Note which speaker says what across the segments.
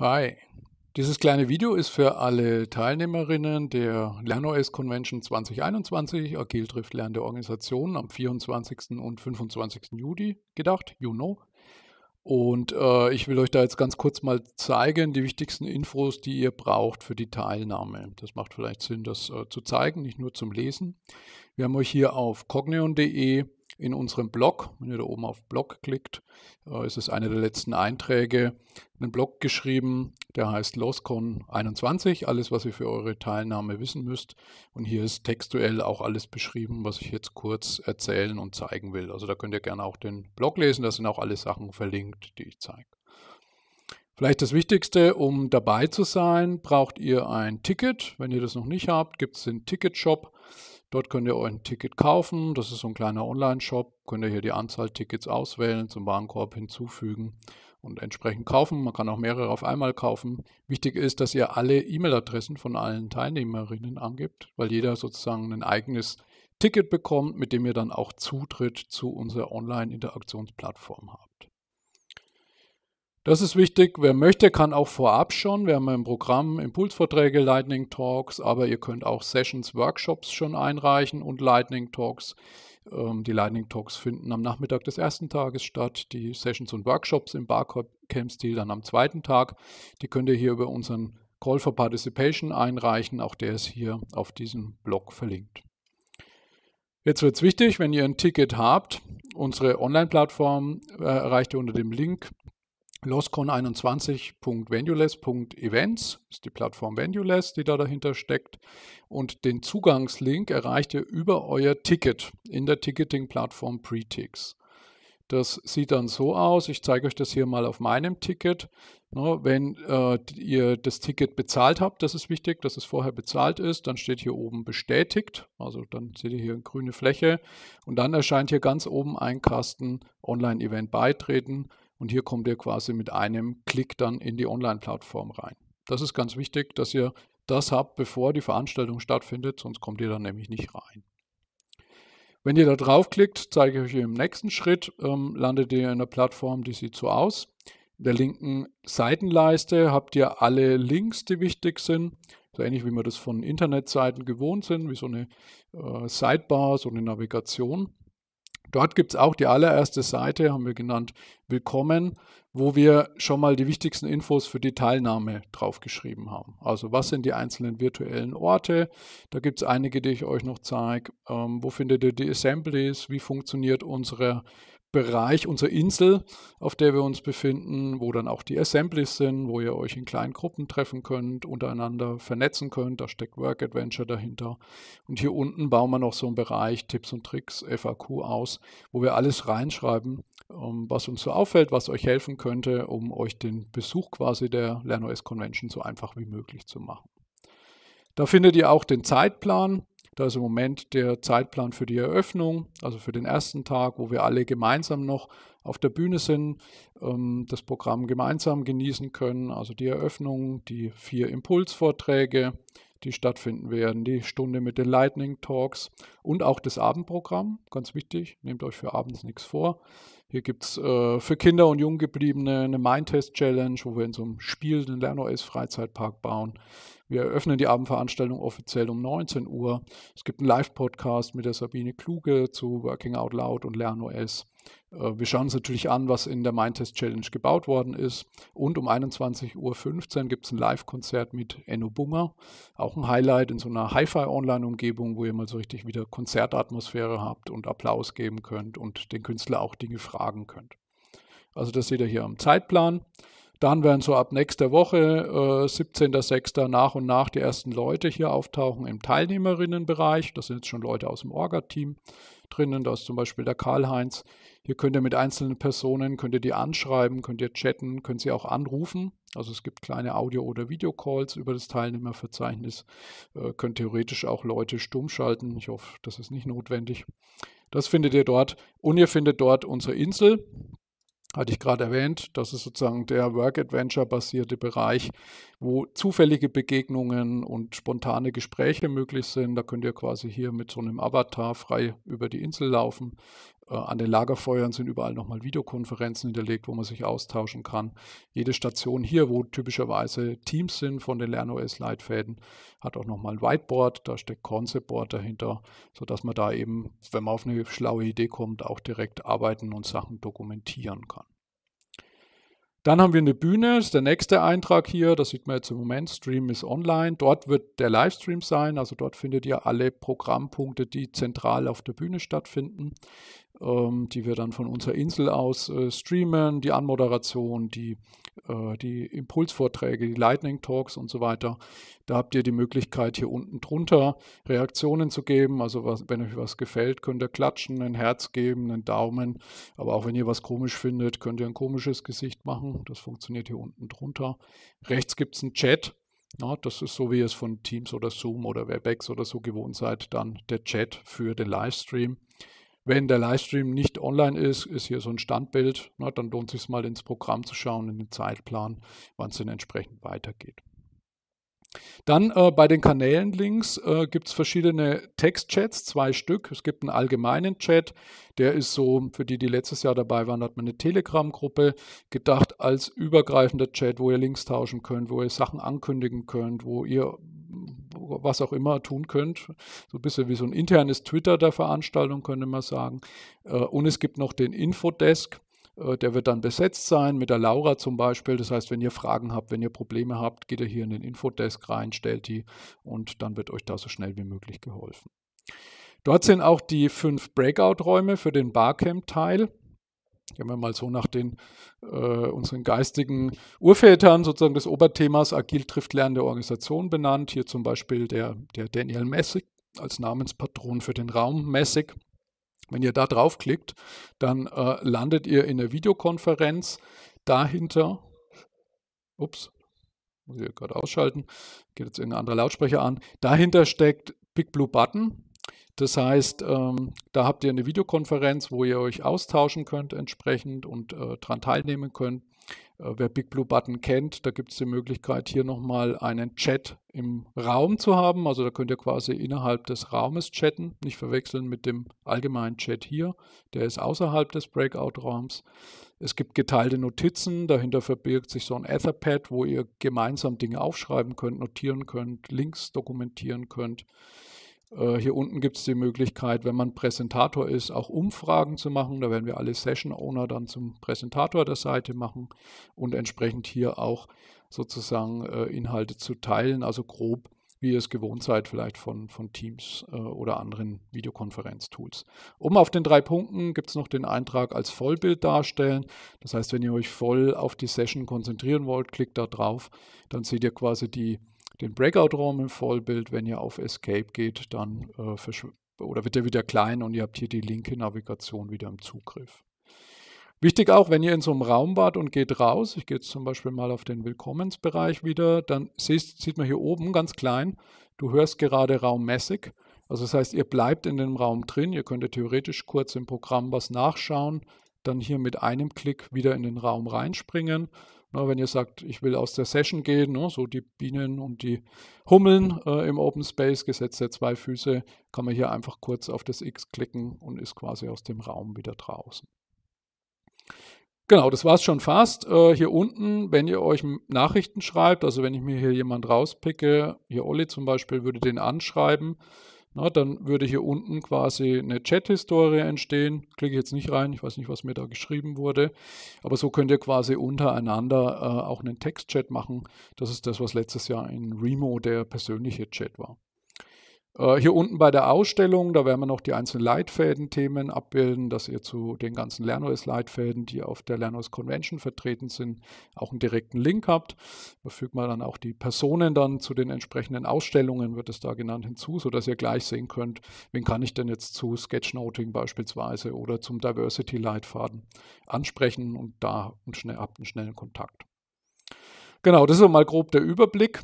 Speaker 1: Hi, dieses kleine Video ist für alle Teilnehmerinnen der LernOS Convention 2021 Agil trifft lernende Organisationen am 24. und 25. Juli gedacht, you know. Und äh, ich will euch da jetzt ganz kurz mal zeigen, die wichtigsten Infos, die ihr braucht für die Teilnahme. Das macht vielleicht Sinn, das äh, zu zeigen, nicht nur zum Lesen. Wir haben euch hier auf cogneon.de in unserem Blog. Wenn ihr da oben auf Blog klickt, äh, ist es einer der letzten Einträge, einen Blog geschrieben, der heißt LosCon 21, alles, was ihr für eure Teilnahme wissen müsst. Und hier ist textuell auch alles beschrieben, was ich jetzt kurz erzählen und zeigen will. Also da könnt ihr gerne auch den Blog lesen, da sind auch alle Sachen verlinkt, die ich zeige. Vielleicht das Wichtigste, um dabei zu sein, braucht ihr ein Ticket. Wenn ihr das noch nicht habt, gibt es den Ticketshop. Dort könnt ihr euch ein Ticket kaufen. Das ist so ein kleiner Online-Shop. Könnt ihr hier die Anzahl Tickets auswählen, zum Warenkorb hinzufügen und entsprechend kaufen. Man kann auch mehrere auf einmal kaufen. Wichtig ist, dass ihr alle E-Mail-Adressen von allen Teilnehmerinnen angibt, weil jeder sozusagen ein eigenes Ticket bekommt, mit dem ihr dann auch Zutritt zu unserer Online-Interaktionsplattform habt. Das ist wichtig. Wer möchte, kann auch vorab schon. Wir haben im Programm Impulsvorträge, Lightning Talks, aber ihr könnt auch Sessions, Workshops schon einreichen und Lightning Talks. Ähm, die Lightning Talks finden am Nachmittag des ersten Tages statt, die Sessions und Workshops im Barcamp-Stil dann am zweiten Tag. Die könnt ihr hier über unseren Call for Participation einreichen. Auch der ist hier auf diesem Blog verlinkt. Jetzt wird es wichtig, wenn ihr ein Ticket habt, unsere Online-Plattform äh, erreicht ihr unter dem Link loscon21.valueless.events ist die Plattform Valueless, die da dahinter steckt. Und den Zugangslink erreicht ihr über euer Ticket in der Ticketing-Plattform Pretix. Das sieht dann so aus. Ich zeige euch das hier mal auf meinem Ticket. Ne, wenn äh, ihr das Ticket bezahlt habt, das ist wichtig, dass es vorher bezahlt ist, dann steht hier oben bestätigt. Also dann seht ihr hier eine grüne Fläche. Und dann erscheint hier ganz oben ein Kasten Online-Event beitreten. Und hier kommt ihr quasi mit einem Klick dann in die Online-Plattform rein. Das ist ganz wichtig, dass ihr das habt, bevor die Veranstaltung stattfindet, sonst kommt ihr dann nämlich nicht rein. Wenn ihr da draufklickt, zeige ich euch im nächsten Schritt, ähm, landet ihr in einer Plattform, die sieht so aus. In der linken Seitenleiste habt ihr alle Links, die wichtig sind. So ähnlich wie wir das von Internetseiten gewohnt sind, wie so eine äh, Sidebar, so eine Navigation. Dort gibt es auch die allererste Seite, haben wir genannt, Willkommen, wo wir schon mal die wichtigsten Infos für die Teilnahme draufgeschrieben haben. Also was sind die einzelnen virtuellen Orte? Da gibt es einige, die ich euch noch zeige. Ähm, wo findet ihr die Assemblies? Wie funktioniert unsere Bereich, unsere Insel, auf der wir uns befinden, wo dann auch die Assemblies sind, wo ihr euch in kleinen Gruppen treffen könnt, untereinander vernetzen könnt. Da steckt Work Adventure dahinter. Und hier unten bauen wir noch so einen Bereich Tipps und Tricks, FAQ aus, wo wir alles reinschreiben, ähm, was uns so auffällt, was euch helfen könnte, um euch den Besuch quasi der LernOS Convention so einfach wie möglich zu machen. Da findet ihr auch den Zeitplan da ist im Moment der Zeitplan für die Eröffnung, also für den ersten Tag, wo wir alle gemeinsam noch auf der Bühne sind, ähm, das Programm gemeinsam genießen können. Also die Eröffnung, die vier Impulsvorträge, die stattfinden werden, die Stunde mit den Lightning Talks und auch das Abendprogramm. Ganz wichtig, nehmt euch für abends nichts vor. Hier gibt es äh, für Kinder und Junggebliebene eine Mindtest Challenge, wo wir in so einem Spiel den LernOS Freizeitpark bauen. Wir eröffnen die Abendveranstaltung offiziell um 19 Uhr. Es gibt einen Live-Podcast mit der Sabine Kluge zu Working Out Loud und LernOS. Äh, wir schauen uns natürlich an, was in der Mindtest Challenge gebaut worden ist. Und um 21.15 Uhr gibt es ein Live-Konzert mit Enno Bunger. Auch ein Highlight in so einer Hi-Fi-Online-Umgebung, wo ihr mal so richtig wieder Konzertatmosphäre habt und Applaus geben könnt und den Künstler auch Dinge fragen könnt. Also das seht ihr hier am Zeitplan. Dann werden so ab nächster Woche, äh, 17.06. nach und nach die ersten Leute hier auftauchen im Teilnehmerinnenbereich. Das sind jetzt schon Leute aus dem Orga-Team drinnen. Da ist zum Beispiel der Karl-Heinz. Hier könnt ihr mit einzelnen Personen, könnt ihr die anschreiben, könnt ihr chatten, könnt sie auch anrufen. Also es gibt kleine Audio- oder Videocalls über das Teilnehmerverzeichnis. Äh, könnt theoretisch auch Leute stumm schalten. Ich hoffe, das ist nicht notwendig. Das findet ihr dort. Und ihr findet dort unsere Insel hatte ich gerade erwähnt. Das ist sozusagen der Work-Adventure-basierte Bereich, wo zufällige Begegnungen und spontane Gespräche möglich sind. Da könnt ihr quasi hier mit so einem Avatar frei über die Insel laufen äh, an den Lagerfeuern sind überall nochmal Videokonferenzen hinterlegt, wo man sich austauschen kann. Jede Station hier, wo typischerweise Teams sind von den LernOS-Leitfäden, hat auch nochmal ein Whiteboard, da steckt Conceptboard dahinter, sodass man da eben, wenn man auf eine schlaue Idee kommt, auch direkt arbeiten und Sachen dokumentieren kann. Dann haben wir eine Bühne, das ist der nächste Eintrag hier, das sieht man jetzt im Moment, Stream ist online, dort wird der Livestream sein, also dort findet ihr alle Programmpunkte, die zentral auf der Bühne stattfinden. Ähm, die wir dann von unserer Insel aus äh, streamen, die Anmoderation, die, äh, die Impulsvorträge, die Lightning Talks und so weiter. Da habt ihr die Möglichkeit, hier unten drunter Reaktionen zu geben. Also was, wenn euch was gefällt, könnt ihr klatschen, ein Herz geben, einen Daumen. Aber auch wenn ihr was komisch findet, könnt ihr ein komisches Gesicht machen. Das funktioniert hier unten drunter. Rechts gibt es einen Chat. Ja, das ist so, wie ihr es von Teams oder Zoom oder WebEx oder so gewohnt seid, dann der Chat für den Livestream. Wenn der Livestream nicht online ist, ist hier so ein Standbild. Na, ne, dann lohnt es sich mal ins Programm zu schauen, in den Zeitplan, wann es denn entsprechend weitergeht. Dann äh, bei den Kanälen links äh, gibt es verschiedene Textchats, zwei Stück. Es gibt einen allgemeinen Chat, der ist so, für die, die letztes Jahr dabei waren, hat man eine Telegram-Gruppe gedacht als übergreifender Chat, wo ihr Links tauschen könnt, wo ihr Sachen ankündigen könnt, wo ihr was auch immer tun könnt. So ein bisschen wie so ein internes Twitter der Veranstaltung, könnte man sagen. Äh, und es gibt noch den Infodesk. Äh, der wird dann besetzt sein mit der Laura zum Beispiel. Das heißt, wenn ihr Fragen habt, wenn ihr Probleme habt, geht ihr hier in den Infodesk rein, stellt die und dann wird euch da so schnell wie möglich geholfen. Dort sind auch die fünf Breakout-Räume für den Barcamp-Teil wenn wir mal so nach den äh, unseren geistigen Urvätern sozusagen des Oberthemas Agil trifft lernende Organisation benannt. Hier zum Beispiel der, der Daniel Messig als Namenspatron für den Raum Messig. Wenn ihr da draufklickt, dann äh, landet ihr in der Videokonferenz. Dahinter, ups, muss ich gerade ausschalten, geht jetzt irgendein anderer Lautsprecher an. Dahinter steckt Big Blue Button. Das heißt, ähm, da habt ihr eine Videokonferenz, wo ihr euch austauschen könnt entsprechend und äh, daran teilnehmen könnt. Äh, wer Big Blue Button kennt, da gibt es die Möglichkeit, hier nochmal einen Chat im Raum zu haben. Also da könnt ihr quasi innerhalb des Raumes chatten. Nicht verwechseln mit dem allgemeinen Chat hier. Der ist außerhalb des Breakout-Raums. Es gibt geteilte Notizen. Dahinter verbirgt sich so ein Etherpad, wo ihr gemeinsam Dinge aufschreiben könnt, notieren könnt, Links dokumentieren könnt. Äh, hier unten gibt es die Möglichkeit, wenn man Präsentator ist, auch Umfragen zu machen. Da werden wir alle Session Owner dann zum Präsentator der Seite machen und entsprechend hier auch sozusagen äh, Inhalte zu teilen, also grob, wie ihr es gewohnt seid, vielleicht von, von Teams äh, oder anderen Videokonferenz-Tools. Oben auf den drei Punkten gibt es noch den Eintrag als Vollbild darstellen. Das heißt, wenn ihr euch voll auf die Session konzentrieren wollt, klickt da drauf, dann seht ihr quasi die den Breakout-Raum im Vollbild. Wenn ihr auf Escape geht, dann äh, oder wird er wieder klein und ihr habt hier die linke Navigation wieder im Zugriff. Wichtig auch, wenn ihr in so einem Raum wart und geht raus, ich gehe jetzt zum Beispiel mal auf den Willkommensbereich wieder, dann siehst, sieht man hier oben ganz klein, du hörst gerade raummäßig. Also das heißt, ihr bleibt in dem Raum drin, ihr könntet theoretisch kurz im Programm was nachschauen, dann hier mit einem Klick wieder in den Raum reinspringen na, wenn ihr sagt, ich will aus der Session gehen, ne, so die Bienen und die Hummeln äh, im Open Space, gesetzt der zwei Füße, kann man hier einfach kurz auf das X klicken und ist quasi aus dem Raum wieder draußen. Genau, das war es schon fast. Äh, hier unten, wenn ihr euch Nachrichten schreibt, also wenn ich mir hier jemand rauspicke, hier Olli zum Beispiel, würde den anschreiben, na, dann würde hier unten quasi eine Chat-Historie entstehen. Klicke jetzt nicht rein, ich weiß nicht, was mir da geschrieben wurde. Aber so könnt ihr quasi untereinander äh, auch einen Text-Chat machen. Das ist das, was letztes Jahr in Remo der persönliche Chat war. Äh, hier unten bei der Ausstellung, da werden wir noch die einzelnen Leitfäden-Themen abbilden, dass ihr zu den ganzen LernOS-Leitfäden, die auf der LernOS Convention vertreten sind, auch einen direkten Link habt. Da fügt man dann auch die Personen dann zu den entsprechenden Ausstellungen, wird es da genannt, hinzu, sodass ihr gleich sehen könnt, wen kann ich denn jetzt zu Sketchnoting beispielsweise oder zum Diversity-Leitfaden ansprechen und da habt einen schnellen Kontakt. Genau, das ist mal grob der Überblick.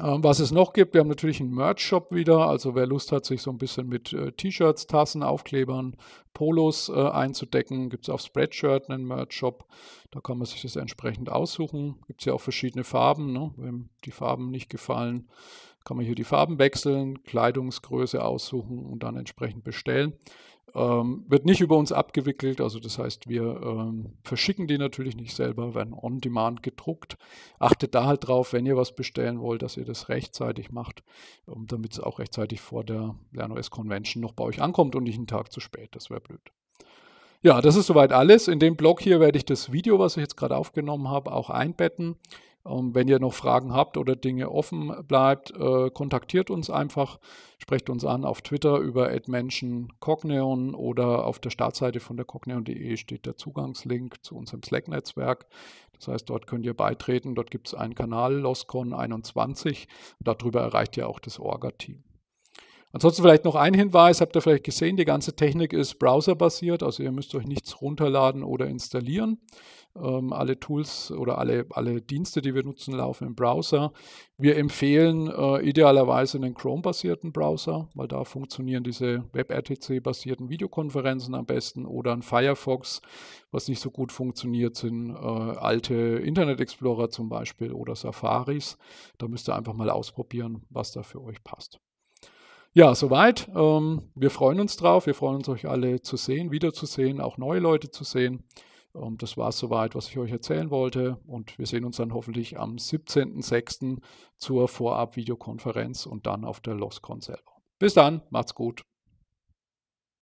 Speaker 1: Ähm, was es noch gibt, wir haben natürlich einen Merch-Shop wieder. Also wer Lust hat, sich so ein bisschen mit äh, T-Shirts, Tassen, Aufklebern, Polos äh, einzudecken, gibt es auf Spreadshirt einen Merch-Shop. Da kann man sich das entsprechend aussuchen. Gibt es ja auch verschiedene Farben. Ne? Wenn die Farben nicht gefallen, kann man hier die Farben wechseln, Kleidungsgröße aussuchen und dann entsprechend bestellen. Ähm, wird nicht über uns abgewickelt, also das heißt, wir ähm, verschicken die natürlich nicht selber, werden on demand gedruckt. Achtet da halt drauf, wenn ihr was bestellen wollt, dass ihr das rechtzeitig macht, ähm, damit es auch rechtzeitig vor der LernOS Convention noch bei euch ankommt und nicht einen Tag zu spät. Das wäre blöd. Ja, das ist soweit alles. In dem Blog hier werde ich das Video, was ich jetzt gerade aufgenommen habe, auch einbetten. Ähm, wenn ihr noch Fragen habt oder Dinge offen bleibt, äh, kontaktiert uns einfach, sprecht uns an auf Twitter über @menschencogneon oder auf der Startseite von der cogneon.de steht der Zugangslink zu unserem Slack-Netzwerk. Das heißt, dort könnt ihr beitreten. Dort gibt es einen Kanal loscon21. Darüber erreicht ihr auch das Orga-Team. Ansonsten vielleicht noch ein Hinweis, habt ihr vielleicht gesehen, die ganze Technik ist browserbasiert, also ihr müsst euch nichts runterladen oder installieren. Ähm, alle Tools oder alle, alle Dienste, die wir nutzen, laufen im Browser. Wir empfehlen äh, idealerweise einen Chrome-basierten Browser, weil da funktionieren diese WebRTC-basierten Videokonferenzen am besten oder ein Firefox. Was nicht so gut funktioniert, sind äh, alte Internet Explorer zum Beispiel oder Safaris. Da müsst ihr einfach mal ausprobieren, was da für euch passt. Ja, soweit. Ähm, wir freuen uns drauf. Wir freuen uns, euch alle zu sehen, wiederzusehen, auch neue Leute zu sehen das war es soweit, was ich euch erzählen wollte. Und wir sehen uns dann hoffentlich am 17.06. zur Vorab-Videokonferenz und dann auf der LOSCON selber. Bis dann, macht's gut.